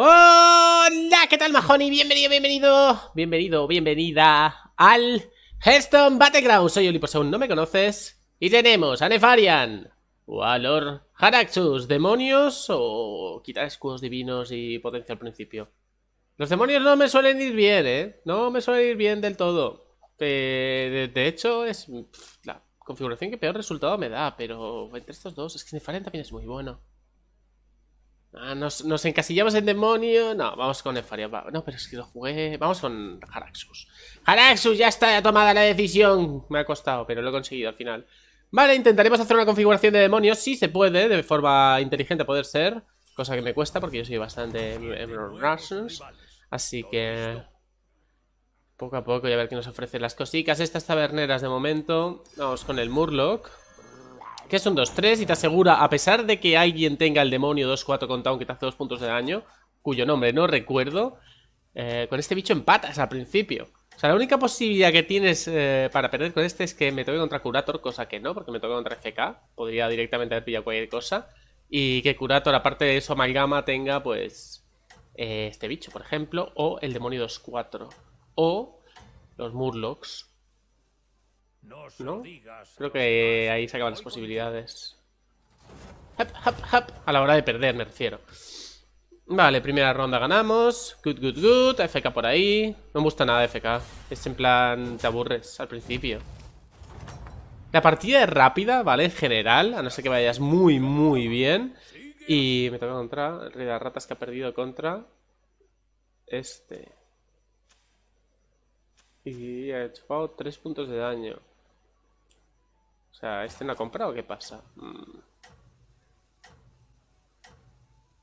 Hola, ¿qué tal, majoni? Bienvenido, bienvenido, bienvenido, bienvenida al Hearthstone Battleground. Soy aún no me conoces. Y tenemos a Nefarian, o Lord Haraxus, demonios o quitar escudos divinos y potencia al principio. Los demonios no me suelen ir bien, ¿eh? No me suelen ir bien del todo. Eh, de, hecho, es la configuración que peor resultado me da, pero entre estos dos, es que Nefarian también es muy bueno. Ah, nos, encasillamos en demonio. No, vamos con nefaria No, pero es que lo jugué. Vamos con Haraxus. Haraxus, ya está tomada la decisión. Me ha costado, pero lo he conseguido al final. Vale, intentaremos hacer una configuración de demonios. Si se puede, de forma inteligente poder ser. Cosa que me cuesta porque yo soy bastante Emerald em, Russians. Así que. Poco a poco ya a ver qué nos ofrecen las cositas. Estas taberneras de momento. Vamos con el Murloc. Que son 2-3 y te asegura, a pesar de que alguien tenga el demonio 2-4 contado que te hace dos puntos de daño, cuyo nombre no recuerdo, eh, con este bicho empatas al principio. O sea, la única posibilidad que tienes eh, para perder con este es que me toque contra Curator, cosa que no, porque me toque contra FK. Podría directamente haber pillado cualquier cosa. Y que Curator, aparte de eso, amalgama, tenga, pues, eh, este bicho, por ejemplo, o el demonio 2-4, o los Murlocks. ¿No? Creo que ahí se acaban las posibilidades. A la hora de perder, me refiero. Vale, primera ronda ganamos. Good, good, good. FK por ahí. No me gusta nada FK. Es en plan, te aburres al principio. La partida es rápida, ¿vale? En general, a no ser que vayas muy, muy bien. Y me toca contra el rey de las ratas que ha perdido contra este. Y ha hecho Tres puntos de daño. O sea, ¿este no ha comprado qué pasa? Mm.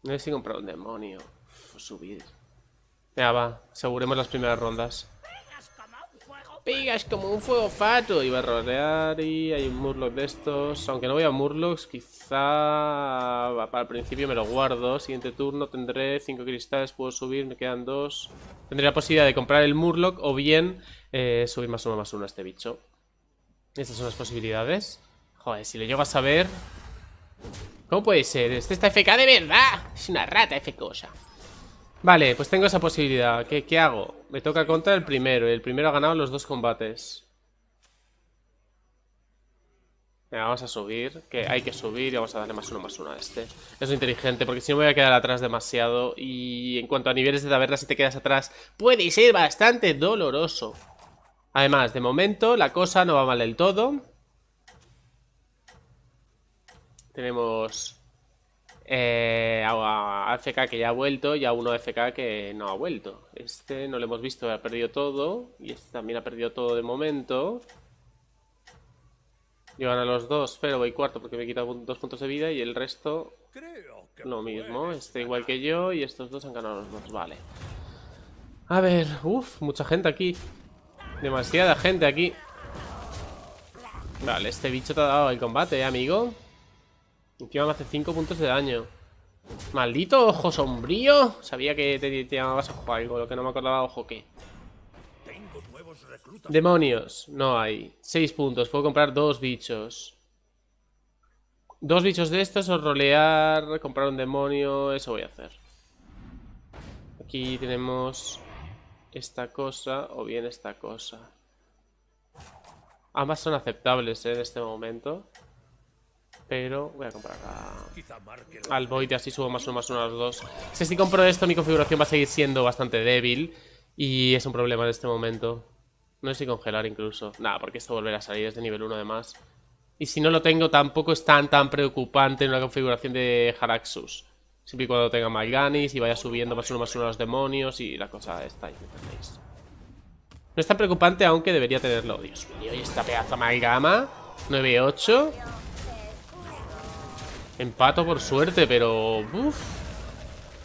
No sé si un demonio. Pues subir. Ya va, aseguremos las primeras rondas. ¡Pigas como un fuego fato. Iba a rodear y hay un Murloc de estos. Aunque no voy a Murlocs, quizá para el principio me lo guardo. Siguiente turno tendré 5 cristales, puedo subir, me quedan 2. Tendré la posibilidad de comprar el Murloc o bien eh, subir más uno más uno a este bicho. Estas son las posibilidades. Joder, si lo llego a saber... ¿Cómo puede ser? ¿Este está FK de verdad? Es una rata F cosa. Vale, pues tengo esa posibilidad. ¿Qué, hago? Me toca contra el primero. El primero ha ganado los dos combates. vamos a subir. Que hay que subir y vamos a darle más uno, más uno a este. es inteligente, porque si no me voy a quedar atrás demasiado. Y en cuanto a niveles de taberna, si te quedas atrás, puede ser bastante doloroso. Además, de momento la cosa no va mal del todo. Tenemos eh, a AFK que ya ha vuelto y a uno AFK que no ha vuelto. Este no lo hemos visto, ha perdido todo. Y este también ha perdido todo de momento. Yo a los dos, pero voy cuarto porque me he quitado dos puntos de vida y el resto lo mismo. Este igual que yo y estos dos han ganado los dos, vale. A ver, uff, mucha gente aquí. Demasiada gente aquí Vale, este bicho te ha dado el combate, eh, amigo Encima me hace 5 puntos de daño Maldito ojo sombrío Sabía que te, llamabas ojo algo Lo que no me acordaba ojo qué Demonios, no hay 6 puntos, puedo comprar dos bichos Dos bichos de estos O rolear, comprar un demonio Eso voy a hacer Aquí tenemos esta cosa o bien esta cosa. Ambas son aceptables eh, en este momento. Pero voy a comprar al Void y así subo más uno, más uno a los dos. Si, si compro esto, mi configuración va a seguir siendo bastante débil. Y es un problema en este momento. No sé si congelar incluso. Nada, porque esto volverá a salir, es de nivel 1 además. Y si no lo tengo, tampoco es tan, tan preocupante en una configuración de Haraxus. Siempre y cuando tenga Malganis y vaya subiendo más uno más uno a los demonios y la cosa está ahí, entendéis? No es tan preocupante, aunque debería tenerlo. Oh, Dios mío, y esta pedazo amalgama. 9-8. Empato por suerte, pero...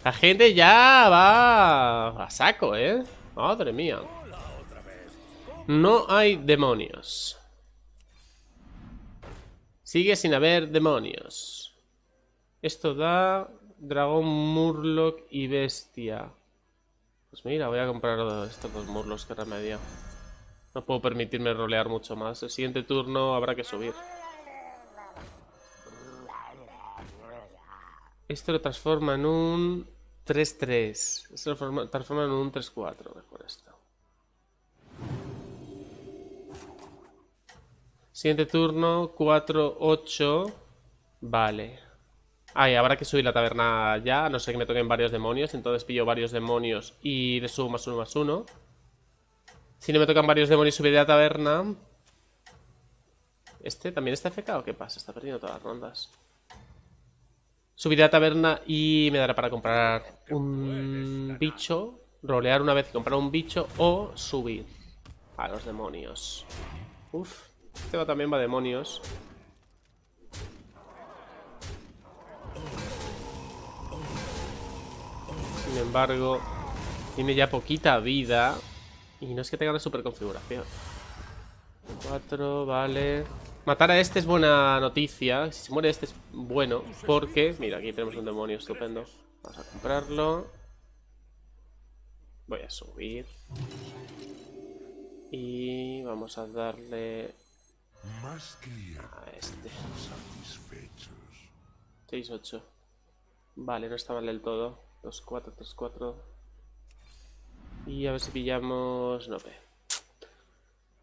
La gente ya va a saco, ¿eh? Madre mía. No hay demonios. Sigue sin haber demonios. Esto da dragón, murloc y bestia. Pues mira, voy a comprar estos pues, dos murlocs que remedio. No puedo permitirme rolear mucho más. El siguiente turno habrá que subir. Esto lo transforma en un 3-3. Esto lo transforma en un 3-4. Mejor esto. Siguiente turno, 4-8. Vale. Ay, habrá que subir la taberna ya, no sé que me toquen varios demonios, entonces pillo varios demonios y le subo más uno más uno. Si no me tocan varios demonios, subiré a la taberna. ¿Este también está FK o qué pasa? Está perdiendo todas las rondas. Subiré a la taberna y me dará para comprar un bicho, rolear una vez y comprar un bicho o subir a los demonios. Uf, este va, también va demonios. Sin embargo, tiene ya poquita vida. Y no es que tenga una super configuración. Cuatro, vale. Matar a este es buena noticia. Si se muere este es bueno. Porque, mira, aquí tenemos un demonio estupendo. Vamos a comprarlo. Voy a subir. Y vamos a darle... A este. 6, 8. Vale, no está mal del todo. 2, 4, 3, 4. Y a ver si pillamos... No, ve.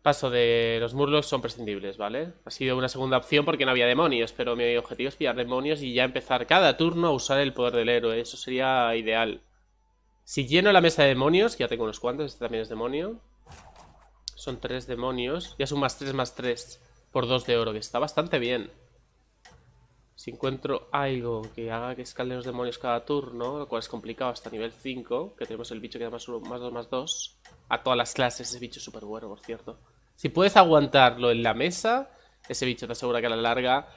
Paso de los murlocs son prescindibles, ¿vale? Ha sido una segunda opción porque no había demonios, pero mi objetivo es pillar demonios y ya empezar cada turno a usar el poder del héroe. Eso sería ideal. Si lleno la mesa de demonios, que ya tengo unos cuantos, este también es demonio. Son tres demonios. Ya son más tres más tres por dos de oro, que está bastante bien. Si encuentro algo que haga que escalen los demonios cada turno, lo cual es complicado hasta nivel 5, que tenemos el bicho que da más uno, más 2, más dos. A todas las clases, ese bicho es súper bueno, por cierto. Si puedes aguantarlo en la mesa, ese bicho te asegura que a la larga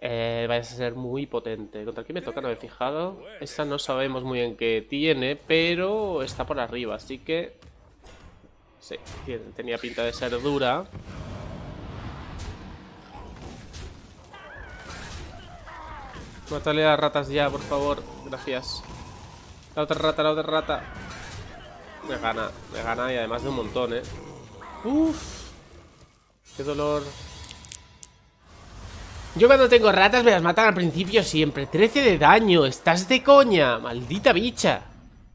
eh, vayas a ser muy potente. ¿Contra quién me toca? No me he fijado. Esta no sabemos muy bien qué tiene, pero está por arriba, así que... Sí, tenía pinta de ser dura. Matale a las ratas ya, por favor. Gracias. La otra rata, la otra rata. Me gana, me gana y además de un montón, ¿eh? Uf. Qué dolor. Yo cuando tengo ratas me las matan al principio siempre. 13 de daño, estás de coña. Maldita bicha.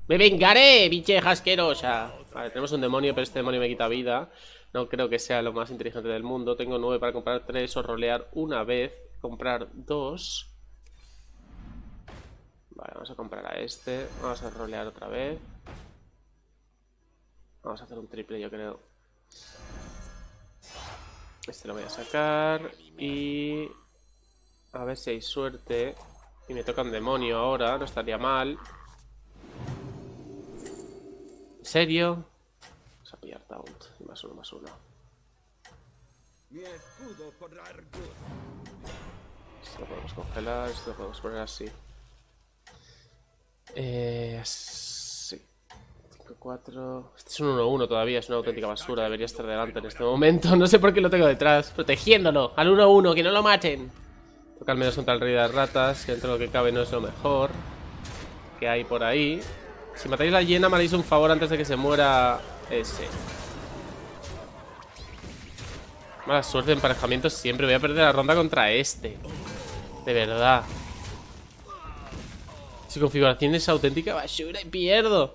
Me vengaré, biche asquerosa Vale, tenemos un demonio, pero este demonio me quita vida. No creo que sea lo más inteligente del mundo. Tengo 9 para comprar tres o rolear una vez. Comprar dos Vale, vamos a comprar a este. Vamos a rolear otra vez. Vamos a hacer un triple, yo creo. Este lo voy a sacar. Y... A ver si hay suerte. Y me toca un demonio ahora, no estaría mal. ¿En serio? Vamos a pillar Taunt. Más uno, más uno. Esto lo podemos congelar, esto lo podemos poner así. Eh, sí. 5-4. Este es un 1-1 todavía, es una auténtica basura. Debería estar delante en este momento. No sé por qué lo tengo detrás. Protegiéndolo. Al 1-1, que no lo maten. Toca al menos contra el rey de ratas, que entre lo que cabe no es lo mejor que hay por ahí. Si matáis la llena, me haréis un favor antes de que se muera ese. Mala suerte, emparejamiento siempre. Voy a perder la ronda contra este. De verdad. Si configuración es auténtica basura y pierdo.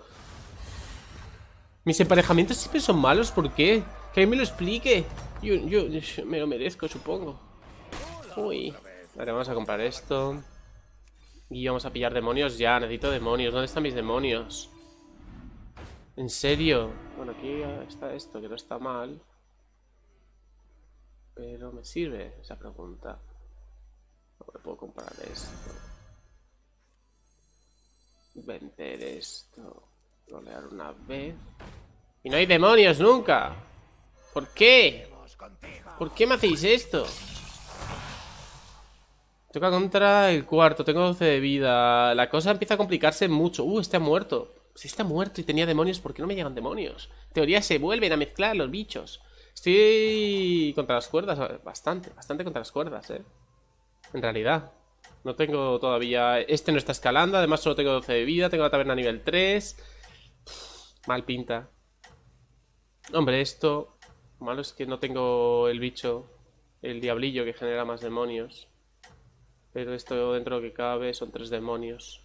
Mis emparejamientos siempre son malos, ¿por qué? Que me lo explique. Yo, yo, me lo merezco, supongo. Uy. Vale, vamos a comprar esto. Y vamos a pillar demonios ya. Necesito demonios. ¿Dónde están mis demonios? ¿En serio? Bueno, aquí está esto, que no está mal. Pero me sirve esa pregunta. No puedo comprar esto. Vender esto. Rolear una vez. ¡Y no hay demonios nunca! ¿Por qué? ¿Por qué me hacéis esto? Toca contra el cuarto, tengo 12 de vida. La cosa empieza a complicarse mucho. Uh, este ha muerto. Si está muerto y tenía demonios, ¿por qué no me llegan demonios? En teoría se vuelven a mezclar los bichos. Estoy contra las cuerdas, bastante, bastante contra las cuerdas, eh. En realidad. No tengo todavía... Este no está escalando, además solo tengo 12 de vida, tengo la taberna nivel 3. mal pinta. Hombre, esto... Malo es que no tengo el bicho, el diablillo que genera más demonios. Pero esto dentro de lo que cabe son tres demonios.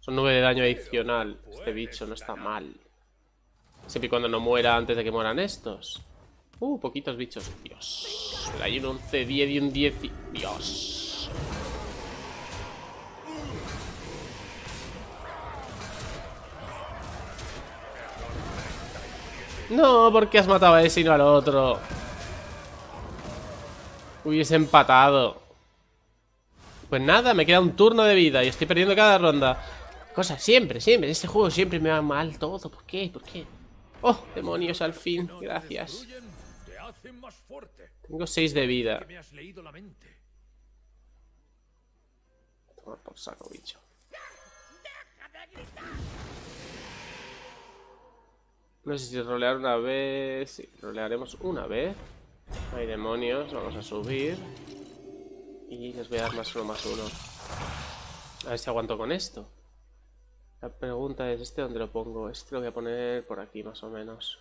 Son 9 de daño adicional. Este bicho no está mal. Siempre y cuando no muera antes de que mueran estos. Uh, poquitos bichos. Dios. hay un 11, 10 y un 10 Dios. No, porque has matado a ese y no al otro. Hubiese empatado. Pues nada, me queda un turno de vida y estoy perdiendo cada ronda. Cosa, siempre, siempre. En este juego siempre me va mal todo. ¿Por qué? ¿Por qué? ¡Oh, demonios al fin! Gracias. Tengo 6 de vida. No sé si rolear una vez. Sí, rolearemos una vez. Hay demonios, vamos a subir. Y les voy a dar más uno, más uno. A ver si aguanto con esto. La pregunta es, ¿este dónde lo pongo? Este lo voy a poner por aquí, más o menos.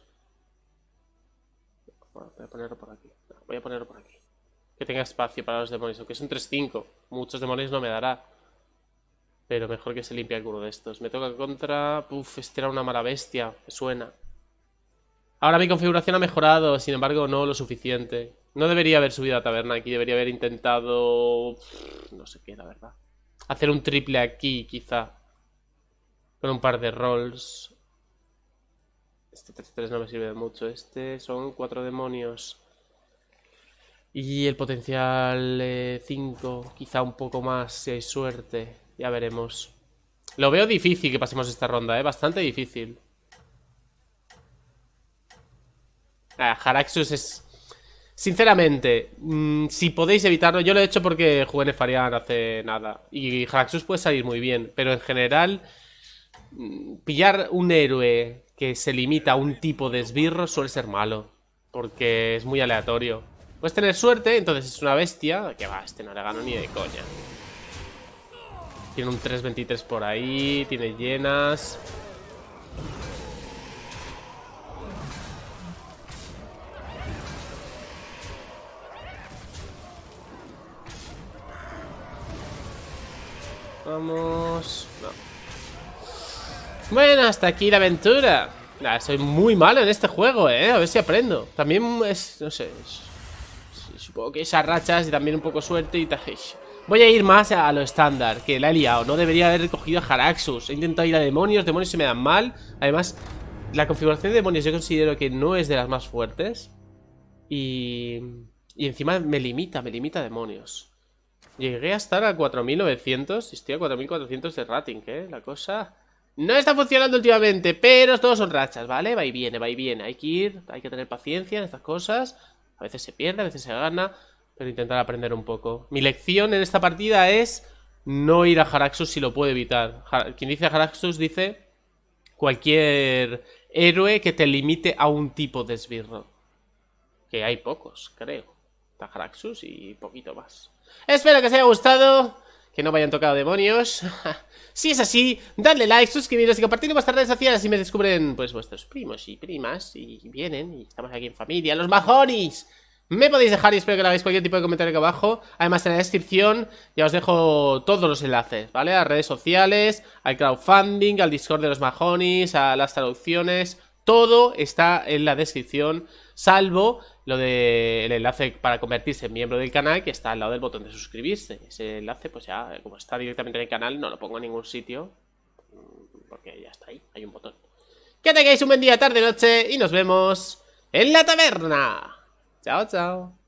voy a ponerlo por aquí. voy a ponerlo por aquí. Que tenga espacio para los demonios, aunque son 3-5. Muchos demonios no me dará. Pero mejor que se limpie alguno de estos. Me toca contra... Puf, este era una mala bestia. Me suena. Ahora mi configuración ha mejorado, sin embargo no lo suficiente. No debería haber subido a taberna aquí, debería haber intentado... No sé qué, la verdad. Hacer un triple aquí, quizá. Con un par de rolls. Este 3-3 no me sirve de mucho. Este son cuatro demonios. Y el potencial 5, eh, quizá un poco más si hay suerte. Ya veremos. Lo veo difícil que pasemos esta ronda, ¿eh? Bastante difícil. Ah, es... Sinceramente, mm, si podéis evitarlo, yo lo he hecho porque jugué Nefarian hace nada. Y Haraxus puede salir muy bien, pero en general, mm, pillar un héroe que se limita a un tipo de esbirro suele ser malo, porque es muy aleatorio. Puedes tener suerte, entonces es una bestia, que va, este no le gano ni de coña. Tiene un 3.23 por ahí, tiene llenas... Vamos... Bueno, hasta aquí la aventura. Nah, soy muy malo en este juego, ¿eh? A ver si aprendo. También es... no sé... supongo que esas rachas y también un poco suerte y Voy a ir más a lo estándar, que la he liado. No debería haber cogido a Haraxus. He intentado ir a demonios, demonios se me dan mal. Además, la configuración de demonios yo considero que no es de las más fuertes. Y... Y encima me limita, me limita a demonios. Llegué a estar a 4.900 y estoy a 4.400 de rating, ¿eh? La cosa... No está funcionando últimamente, pero todos son rachas, ¿vale? Va y viene, va y viene. Hay que ir, hay que tener paciencia en estas cosas. A veces se pierde, a veces se gana, pero intentar aprender un poco. Mi lección en esta partida es no ir a Jaraxus si lo puedo evitar. Quien dice Haraxus dice cualquier héroe que te limite a un tipo de esbirro. Que hay pocos, creo. Está Haraxus y poquito más. Espero que os haya gustado, que no vayan tocado demonios. si es así, dadle like, suscribiros y compartir en vuestras redes sociales y me descubren pues vuestros primos y primas y vienen y estamos aquí en familia, los majonis! Me podéis dejar y espero que lo hagáis cualquier tipo de comentario aquí abajo. Además, en la descripción ya os dejo todos los enlaces, ¿vale? A redes sociales, al crowdfunding, al Discord de los majonis, a las traducciones, todo está en la descripción, salvo lo del enlace para convertirse en miembro del canal, que está al lado del botón de suscribirse. Ese enlace, pues ya, como está directamente en el canal, no lo pongo en ningún sitio, mm, porque ya está ahí, hay un botón. Que tengáis un buen día, tarde, noche y nos vemos en la taberna. Chao, chao.